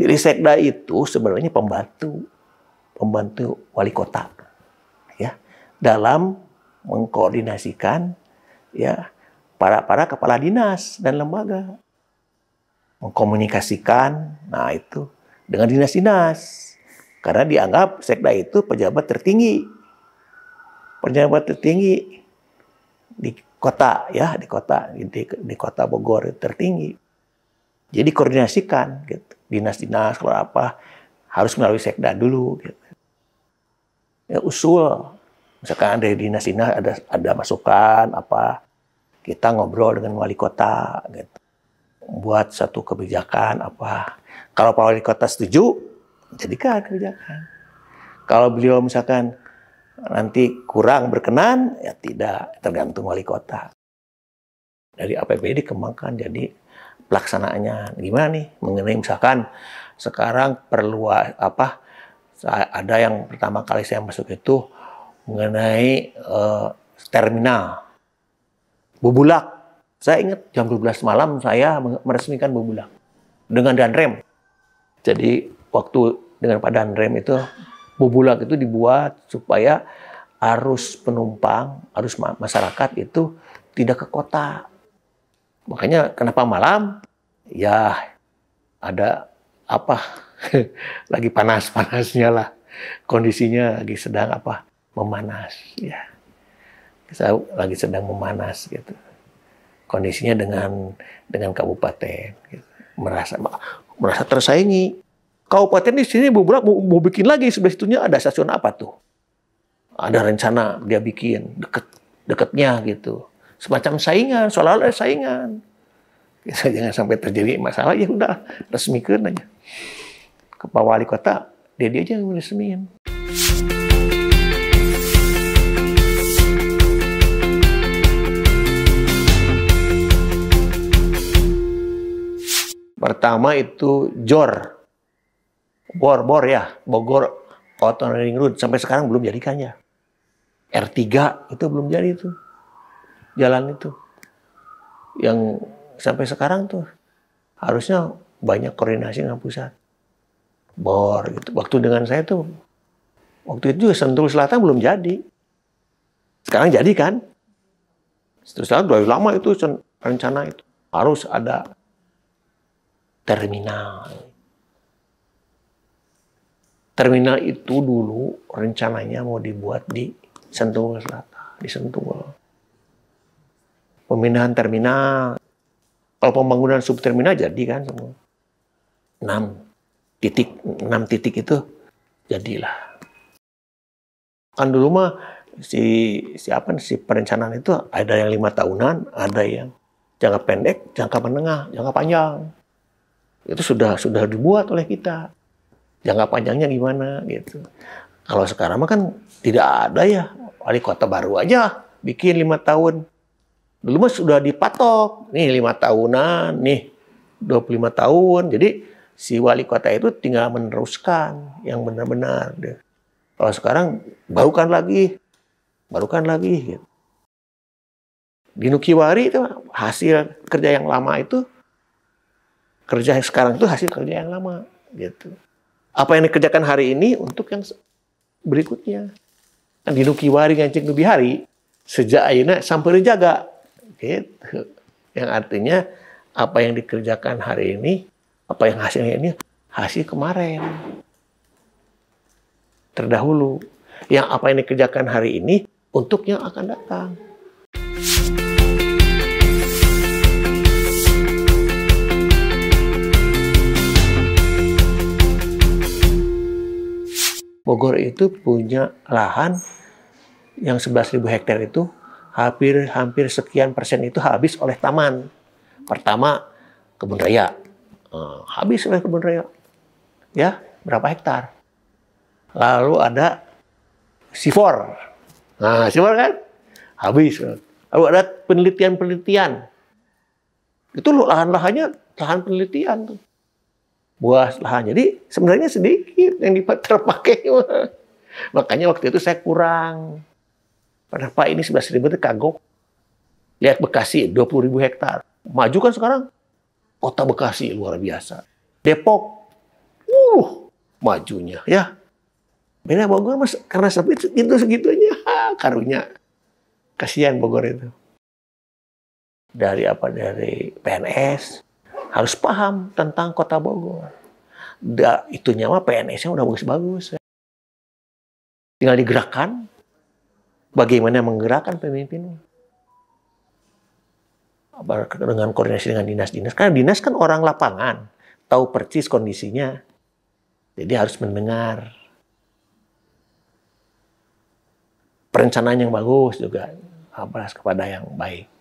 Jadi sekda itu sebenarnya pembantu pembantu wali kota ya dalam mengkoordinasikan ya para para kepala dinas dan lembaga mengkomunikasikan nah itu dengan dinas-dinas karena dianggap sekda itu pejabat tertinggi pejabat tertinggi di kota ya di kota di, di kota Bogor tertinggi jadi koordinasikan gitu. Dinas-dinas kalau apa harus melalui sekda dulu gitu. Ya, usul misalkan dari dinas-dinas ada ada masukan apa kita ngobrol dengan wali kota gitu. Buat satu kebijakan apa. Kalau Pak Wali Kota setuju, jadikan kebijakan. Kalau beliau misalkan nanti kurang berkenan, ya tidak, tergantung wali kota. Dari APBD dikembangkan jadi pelaksanaannya gimana nih mengenai misalkan sekarang perlu apa ada yang pertama kali saya masuk itu mengenai uh, terminal Bubulak saya ingat jam 12 malam saya meresmikan Bubulak dengan Danrem jadi waktu dengan Pak Danrem itu Bubulak itu dibuat supaya arus penumpang arus masyarakat itu tidak ke kota Makanya kenapa malam? Ya ada apa? lagi panas-panasnya lah. Kondisinya lagi sedang apa? Memanas ya. Saya lagi sedang memanas gitu. Kondisinya dengan dengan kabupaten gitu. merasa merasa tersaingi. Kabupaten di sini Bubulak mau, mau bikin lagi sebelah situnya ada stasiun apa tuh? Ada rencana dia bikin deket deketnya gitu semacam saingan, seolah-olah saingan. Kita jangan sampai terjadi masalah, ya udah resmi aja. Kepala wali kota, dia, dia aja yang resmiin. Pertama itu JOR. Bor, Bor ya, Bogor Outer Ring Road. Sampai sekarang belum jadikannya. R3 itu belum jadi itu jalan itu yang sampai sekarang tuh harusnya banyak koordinasi dengan pusat bor gitu waktu dengan saya tuh waktu itu juga Sentul Selatan belum jadi sekarang jadi kan terus Selatan lama itu rencana itu harus ada terminal terminal itu dulu rencananya mau dibuat di Sentul Selatan di Sentul pemindahan terminal. Kalau pembangunan subterminal jadi kan semua. 6 titik, 6 titik itu jadilah. Kan dulu mah si siapa si perencanaan itu ada yang lima tahunan, ada yang jangka pendek, jangka menengah, jangka panjang. Itu sudah sudah dibuat oleh kita. Jangka panjangnya gimana gitu. Kalau sekarang mah kan tidak ada ya. Wali kota baru aja bikin lima tahun Dulu mah sudah dipatok, nih lima tahunan, nih 25 tahun. Jadi si wali kota itu tinggal meneruskan yang benar-benar. Kalau sekarang barukan lagi, barukan lagi. Gitu. Di Nukiwari itu hasil kerja yang lama itu kerja yang sekarang itu hasil kerja yang lama gitu. Apa yang dikerjakan hari ini untuk yang berikutnya. Kan di Nukiwari ngancing hari sejak akhirnya sampai dijaga Gitu. Yang artinya apa yang dikerjakan hari ini, apa yang hasilnya ini, hasil kemarin. Terdahulu. Yang apa yang dikerjakan hari ini, untuk yang akan datang. Bogor itu punya lahan yang 11.000 hektar itu hampir hampir sekian persen itu habis oleh taman. Pertama kebun raya, uh, habis oleh kebun raya, ya berapa hektar. Lalu ada sifor, nah sifor kan habis. Lalu ada penelitian-penelitian, itu lahan-lahannya lahan penelitian tuh buah lahan. Jadi sebenarnya sedikit yang terpakai. Makanya waktu itu saya kurang Pak ini 11 ribu itu kagok? Lihat Bekasi, 20 ribu hektar. Maju kan sekarang? Kota Bekasi luar biasa. Depok, uh, majunya ya. Beda Bogor mas, karena sepi itu segitunya karunya. Kasihan Bogor itu. Dari apa dari PNS harus paham tentang kota Bogor. Da, itunya mah PNS-nya udah bagus-bagus. Tinggal digerakkan, Bagaimana menggerakkan pemimpin Dengan koordinasi dengan dinas-dinas. Karena dinas kan orang lapangan. Tahu persis kondisinya. Jadi harus mendengar. Perencanaan yang bagus juga. Habras kepada yang baik.